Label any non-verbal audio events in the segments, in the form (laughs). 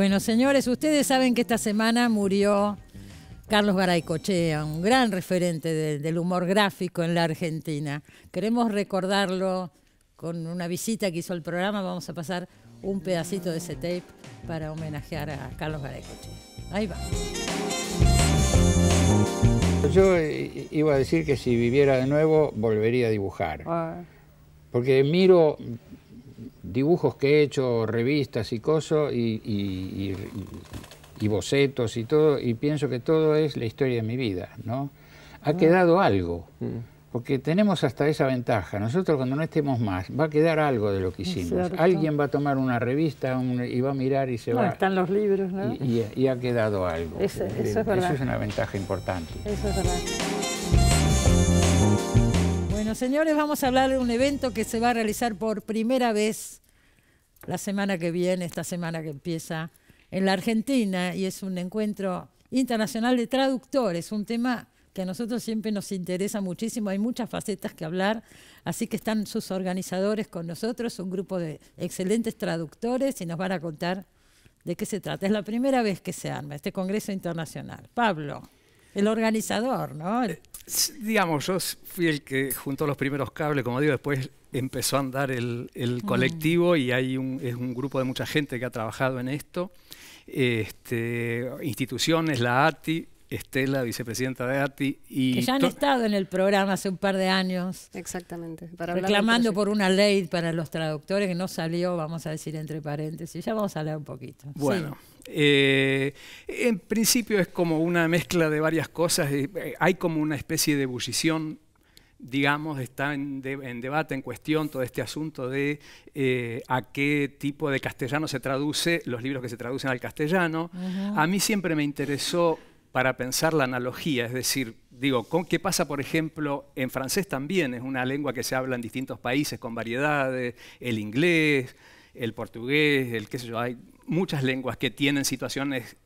Bueno, señores, ustedes saben que esta semana murió Carlos Garaycochea, un gran referente del humor gráfico en la Argentina. Queremos recordarlo con una visita que hizo el programa. Vamos a pasar un pedacito de ese tape para homenajear a Carlos Garaycochea. Ahí va. Yo eh, iba a decir que si viviera de nuevo volvería a dibujar. Ah. Porque miro dibujos que he hecho, revistas y cosas, y, y, bocetos y todo, y pienso que todo es la historia de mi vida, ¿no? Ha ah. quedado algo, mm. porque tenemos hasta esa ventaja. Nosotros cuando no estemos más, va a quedar algo de lo que hicimos. Alguien va a tomar una revista y va a mirar y se no, están los libros, ¿no? Y, ha quedado algo. es Eso es una ventaja importante. Eso es verdad señores, vamos a hablar de un evento que se va a realizar por primera vez la semana que viene, esta semana que empieza en la Argentina, y es un encuentro internacional de traductores, un tema que a nosotros siempre nos interesa muchísimo, hay muchas facetas que hablar, así que están sus organizadores con nosotros, un grupo de excelentes traductores y nos van a contar de qué se trata. Es la primera vez que se arma este Congreso Internacional. Pablo. El organizador, ¿no? Digamos, yo fui el que juntó los primeros cables, como digo, después empezó a andar el, mm. colectivo y hay un, es un grupo de mucha gente que ha trabajado en esto. Este, instituciones, la ATI, Estela, vicepresidenta de ATI. Y que ya han estado en el programa hace un par de años. Exactamente. Para reclamando por una ley para los traductores que no salió, vamos a decir entre paréntesis. Ya vamos a hablar un poquito. Bueno, eh, en principio es como una mezcla de varias cosas. Eh, eh, hay como una especie de ebullición digamos, está en, debate, en cuestión todo este asunto de a qué tipo de castellano se traduce los libros que se traducen al castellano. A mí siempre me interesó para pensar la analogía, es decir, digo, con, ¿qué pasa, por ejemplo, en francés también? Es una lengua que se habla en distintos países con variedades, el inglés, el portugués, el qué sé yo, hay muchas lenguas que tienen situaciones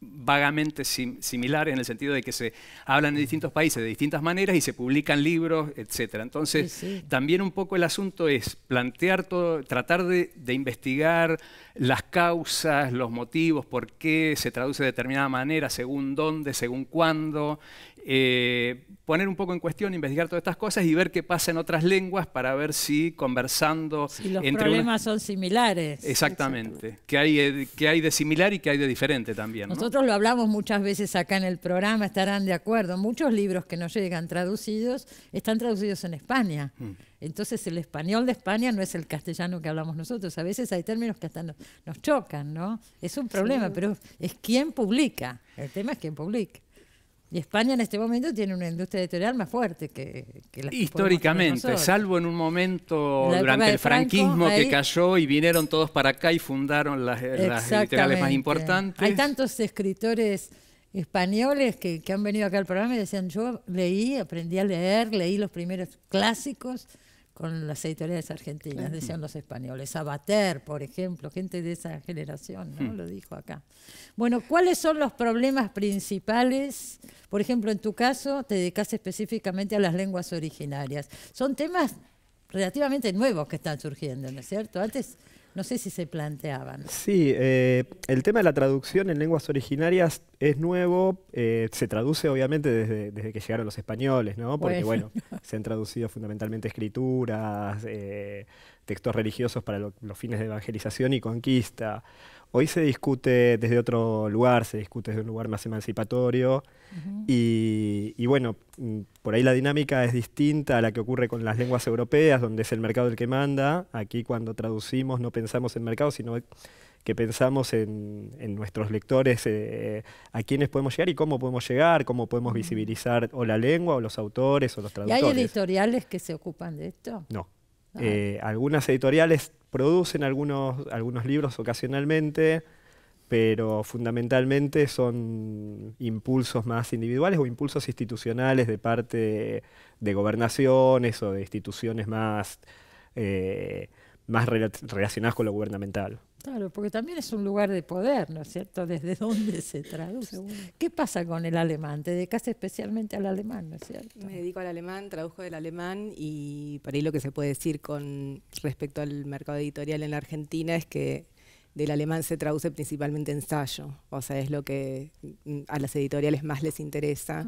vagamente similar en el sentido de que se hablan en distintos países de distintas maneras y se publican libros, etcétera. Entonces, también un poco el asunto es plantear todo, tratar de, investigar las causas, los motivos, por qué se traduce de determinada manera, según dónde, según cuándo, eh, poner un poco en cuestión, investigar todas estas cosas y ver qué pasa en otras lenguas para ver si conversando... Si los problemas son similares. Exactamente. que hay, eh, que hay de similar y que hay de diferente también? Nosotros lo hablamos muchas veces acá en el programa, estarán de acuerdo. Muchos libros que nos llegan traducidos están traducidos en España. Mm. Entonces el español de España no es el castellano que hablamos nosotros. A veces hay términos que hasta nos, chocan, ¿no? Es un problema, pero es quién publica. El tema es quién publica. Y España en este momento tiene una industria editorial más fuerte que, que la Históricamente, salvo en un momento durante el franquismo que cayó y vinieron todos para acá y fundaron las, las editoriales más importantes. Hay tantos escritores españoles que, que, han venido acá al programa y decían, yo leí, aprendí a leer, leí los primeros clásicos con las editoriales argentinas, decían los españoles. Abater, por ejemplo, gente de esa generación, ¿no? Hmm. Lo dijo acá. Bueno, ¿cuáles son los problemas principales? Por ejemplo, en tu caso, te dedicas específicamente a las lenguas originarias. Son temas relativamente nuevos que están surgiendo, ¿no es cierto? Antes no sé si se planteaban. Sí, eh, el tema de la traducción en lenguas originarias es nuevo, eh, se traduce obviamente desde, que llegaron los españoles, ¿no? Porque bueno, se han traducido fundamentalmente escrituras, eh, textos religiosos para los fines de evangelización y conquista. Hoy se discute desde otro lugar, se discute desde un lugar más emancipatorio y, bueno, mm, por ahí la dinámica es distinta a la que ocurre con las lenguas europeas, donde es el mercado el que manda. Aquí cuando traducimos no pensamos en mercado, sino que pensamos en, nuestros lectores, eh, a quienes podemos llegar y cómo podemos llegar, cómo podemos visibilizar o la lengua o los autores o los traductores. ¿Y hay editoriales que se ocupan de esto? No. Eh, algunas editoriales producen algunos, algunos libros ocasionalmente, pero fundamentalmente son impulsos más individuales o impulsos institucionales de parte de, gobernaciones o de instituciones más... Eh, más relacionadas con lo gubernamental. Claro, porque también es un lugar de poder, ¿no es cierto? Desde dónde se traduce. ¿Qué pasa con el alemán? Te dedicas especialmente al alemán, ¿no es cierto? Me dedico al alemán, tradujo del alemán y para ahí lo que se puede decir con respecto al mercado editorial en la Argentina es que del alemán se traduce principalmente ensayo, o sea, es lo que mm, a las editoriales más les interesa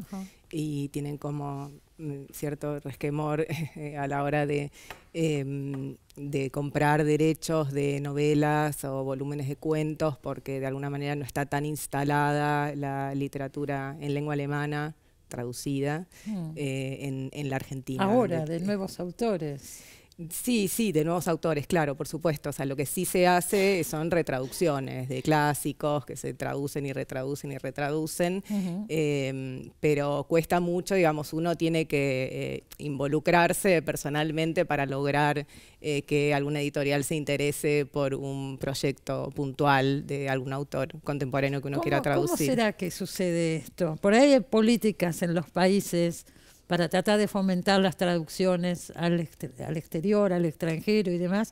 y tienen como mm, cierto resquemor (laughs) eh, a la hora de, em, de, comprar derechos de novelas o volúmenes de cuentos porque de alguna manera no está tan instalada la literatura en lengua alemana traducida mm. eh, en, en, la Argentina. Ahora, eh, de nuevos autores. Sí, sí, de nuevos autores, claro, por supuesto. O sea, lo que sí se hace son retraducciones de clásicos que se traducen y retraducen y retraducen, em, pero cuesta mucho, digamos, uno tiene que eh, involucrarse personalmente para lograr eh, que alguna editorial se interese por un proyecto puntual de algún autor contemporáneo que uno quiera traducir. ¿Cómo será que sucede esto? Por ahí hay políticas en los países para tratar de fomentar las traducciones al, exterior, al extranjero y demás.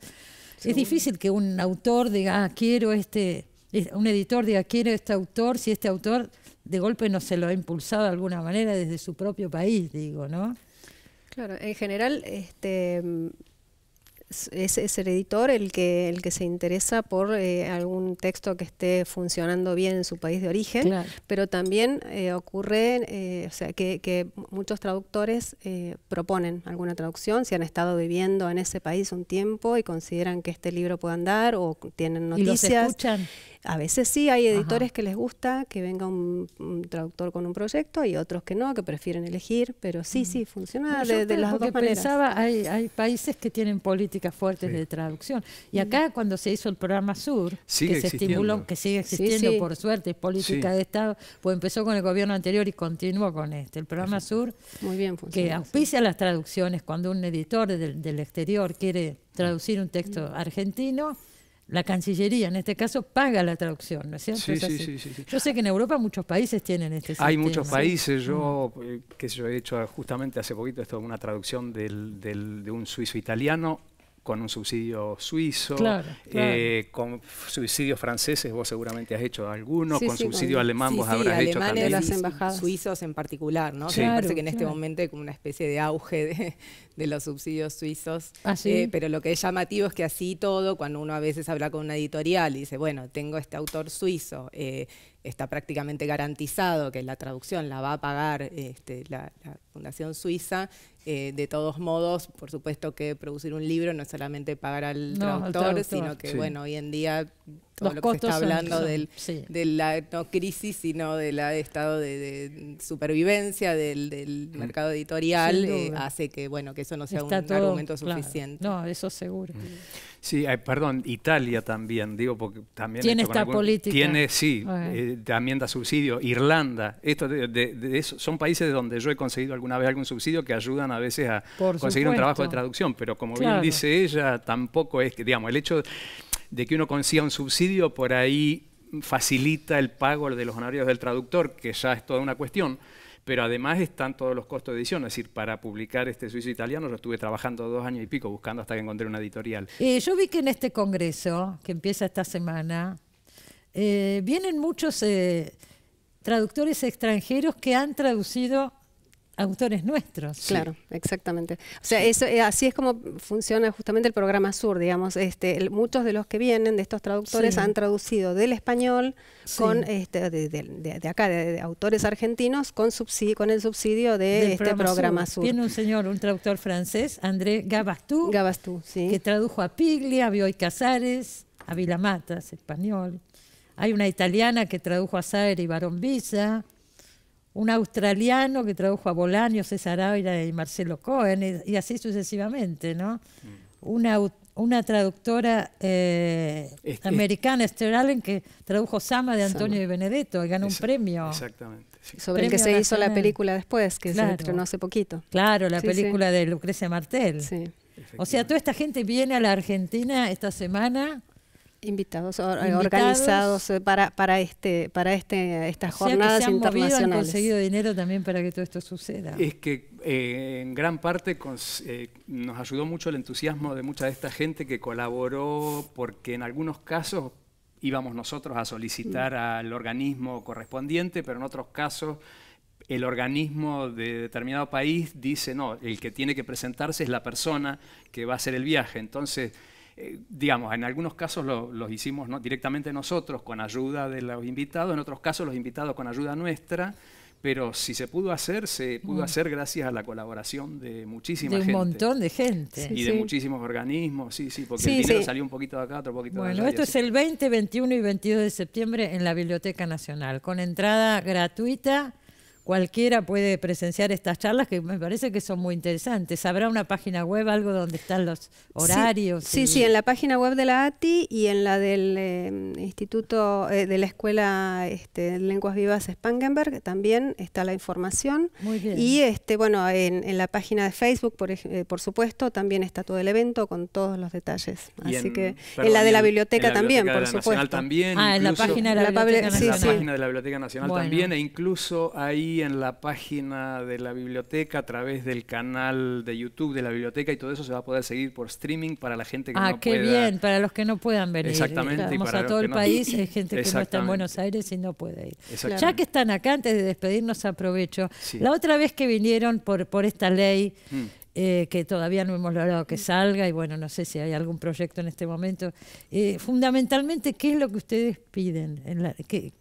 Es difícil que un autor diga, ah, quiero este, un editor diga, quiero este autor, si este autor de golpe no se lo ha impulsado de alguna manera desde su propio país, digo, ¿no? Claro, en general, este, es, el editor el que, el que se interesa por eh, algún texto que esté funcionando bien en su país de origen, pero también eh, ocurre eh, o sea, que, que, muchos traductores proponen alguna traducción, si han estado viviendo en ese país un tiempo y consideran que este libro puede andar o tienen noticias. ¿Y a veces sí, hay editores que les gusta que venga un, traductor con un proyecto y otros que no, que prefieren elegir, pero sí, sí, funciona desde de, las dos maneras. Pensaba, hay, países que tienen políticas fuertes de traducción. Y acá, cuando se hizo el programa Sur, que se estimuló, que sigue existiendo, por suerte, es política de Estado, pues empezó con el gobierno anterior y continuó con este. El programa Sur, que auspicia las traducciones cuando un editor del exterior quiere traducir un texto argentino la Cancillería, en este caso, paga la traducción, ¿no es cierto? Sí, sí, sí, yo sé que en Europa muchos países tienen este sistema. Hay muchos países, yo, mm. eh, que yo he hecho justamente hace poquito esto, una traducción de un suizo italiano con un subsidio suizo, eh, con subsidios franceses, vos seguramente has hecho algunos, con subsidio alemán vos habrás hecho también. las embajadas. Suizos en particular, ¿no? me parece que en este momento hay como una especie de auge de, los subsidios suizos. Ah, eh, pero lo que es llamativo es que así todo, cuando uno a veces habla con una editorial y dice, bueno, tengo este autor suizo, eh, está prácticamente garantizado que la traducción la va a pagar este, la, Fundación Suiza. Eh, de todos modos, por supuesto que producir un libro no es solamente pagar al, traductor, sino que bueno, hoy en día los costos hablando de la no crisis, sino del estado de, supervivencia del, mm. mercado editorial, eh, hace que bueno que eso no sea un argumento suficiente. No, eso seguro. Mm. Sí, eh, perdón, Italia también, digo, porque también... Tiene esta política. Tiene, sí, eh, también da subsidio. Irlanda, esto de, son países donde yo he conseguido alguna vez algún subsidio que ayudan a veces a conseguir un trabajo de traducción, pero como bien dice ella, tampoco es que, digamos, el hecho de que uno consiga un subsidio por ahí facilita el pago de los honorarios del traductor, que ya es toda una cuestión, pero además están todos los costos de edición. Es decir, para publicar este suizo italiano yo estuve trabajando dos años y pico buscando hasta que encontré una editorial. Eh, yo vi que en este congreso, que empieza esta semana, eh, vienen muchos eh, traductores extranjeros que han traducido autores nuestros. Claro, exactamente. O sea, eso, eh, así es como funciona justamente el programa Sur, digamos. Este, muchos de los que vienen de estos traductores han traducido del español con este, de, acá, de, autores argentinos, con, el subsidio de este programa, Sur. Tiene un señor, un traductor francés, André Gabastú, Gabastú sí. que tradujo a Piglia, a Bioy Casares, a Vilamatas, español. Hay una italiana que tradujo a Saer y Barón un australiano que tradujo a Bolaño, César Ávila y Marcelo Cohen, eh, y, así sucesivamente, ¿no? Mm. Una, una traductora eh, americana, Esther Allen, que tradujo Sama de Antonio y Benedetto, y ganó un premio. Exactamente. Sobre el que se hizo la película después, que se estrenó hace poquito. Claro, la película de Lucrecia Martel. O sea, toda esta gente viene a la Argentina esta semana invitados, organizados eh, para para este para este estas se han conseguido dinero también para que todo esto suceda. Es que eh, en gran parte eh, nos ayudó mucho el entusiasmo de mucha de esta gente que colaboró porque en algunos casos íbamos nosotros a solicitar mm. al organismo correspondiente, pero en otros casos el organismo de determinado país dice, no, el que tiene que presentarse es la persona que va a hacer el viaje. Entonces, eh, digamos, en algunos casos los hicimos ¿no? directamente nosotros con ayuda de los invitados, en otros casos los invitados con ayuda nuestra, pero si se pudo hacer, se pudo mm. hacer gracias a la colaboración de muchísima gente. un montón de gente. y de muchísimos organismos, sí, sí, porque el dinero salió un poquito de acá, otro poquito de allá. Bueno, esto es el 20, 21 y 22 de septiembre en la Biblioteca Nacional, con entrada gratuita cualquiera puede presenciar estas charlas que me parece que son muy interesantes. ¿Habrá una página web, algo donde están los horarios? Sí, sí, en la página web de la ATI y en la del em, Instituto eh, de la Escuela este, de Lenguas Vivas Spangenberg también está la información. Muy bien. Y este, bueno, en, la página de Facebook, eh, por, supuesto, también está todo el evento con todos los detalles. Así que en la de la biblioteca, también, por supuesto. ah, en la página de la, Biblioteca Nacional. también e incluso ahí en la página de la biblioteca a través del canal de YouTube de la biblioteca y todo eso se va a poder seguir por streaming para la gente que ah, no pueda. Ah, qué bien, para los que no puedan venir. Exactamente. Vamos a todo el país, hay gente que no está en Buenos Aires y no puede ir. Ya que están acá, antes de despedirnos aprovecho. La otra vez que vinieron por, por esta ley... Mm. Eh, que todavía no hemos logrado que salga y bueno, no sé si hay algún proyecto en este momento. Eh, fundamentalmente, ¿qué es lo que ustedes piden? En la, que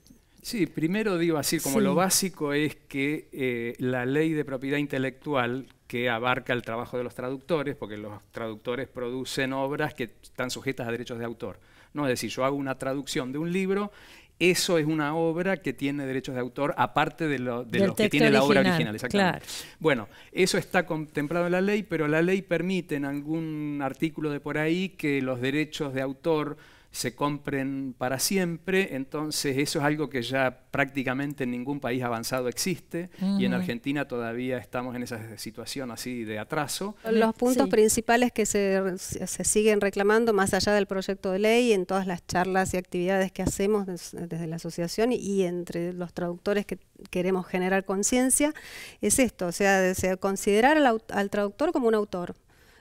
Sí, primero digo así, como lo básico es que eh, la ley de propiedad intelectual que abarca el trabajo de los traductores, porque los traductores producen obras que están sujetas a derechos de autor. ¿no? Es decir, yo hago una traducción de un libro, eso es una obra que tiene derechos de autor, aparte de, lo, de los que tiene la obra original. Bueno, eso está contemplado en la ley, pero la ley permite en algún artículo de por ahí que los derechos de autor se compren para siempre, entonces eso es algo que ya prácticamente en ningún país avanzado existe y en Argentina todavía estamos en esa situación así de atraso. Los puntos principales que se, se, siguen reclamando más allá del proyecto de ley en todas las charlas y actividades que hacemos desde la asociación y, entre los traductores que queremos generar conciencia es esto, o sea, de, considerar al, al traductor como un autor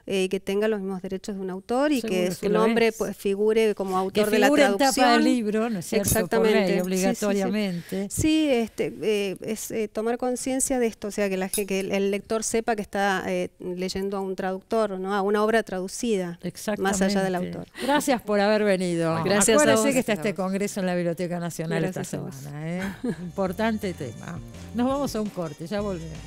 eh, que tenga los mismos derechos de un autor y que su nombre pues, figure como autor de la traducción. del libro, ¿no es Exactamente. obligatoriamente. Sí, este, eh, es eh, tomar conciencia de esto, o sea, que, el lector sepa que está leyendo a un traductor, ¿no? a una obra traducida, más allá del autor. Gracias por haber venido. Gracias Acuérdese que está este congreso en la Biblioteca Nacional esta semana. Importante tema. Nos vamos a un corte, ya volvemos.